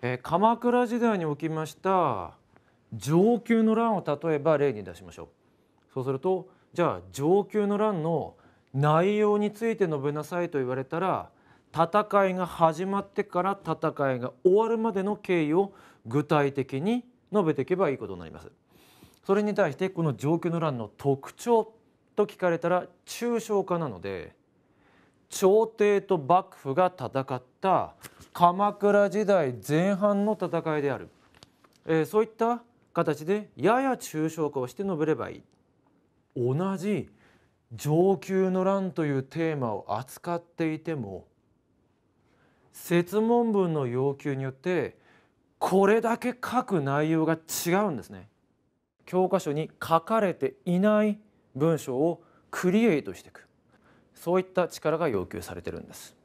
えー、鎌倉時代におきました上級の乱を例えば例に出しましょうそうするとじゃあ上級の乱の内容について述べなさいと言われたら戦いが始まってから戦いが終わるまでの経緯を具体的に述べていけばいいことになります。それに対してこの上級の乱の特徴と聞かれたら抽象化なので朝廷と幕府が戦った鎌倉時代前半の戦いである、えー、そういった形でやや抽象化をして述べればいい同じ上級の乱というテーマを扱っていても説問文の要求によってこれだけ書く内容が違うんですね教科書に書かれていない文章をクリエイトしていくそういった力が要求されてるんです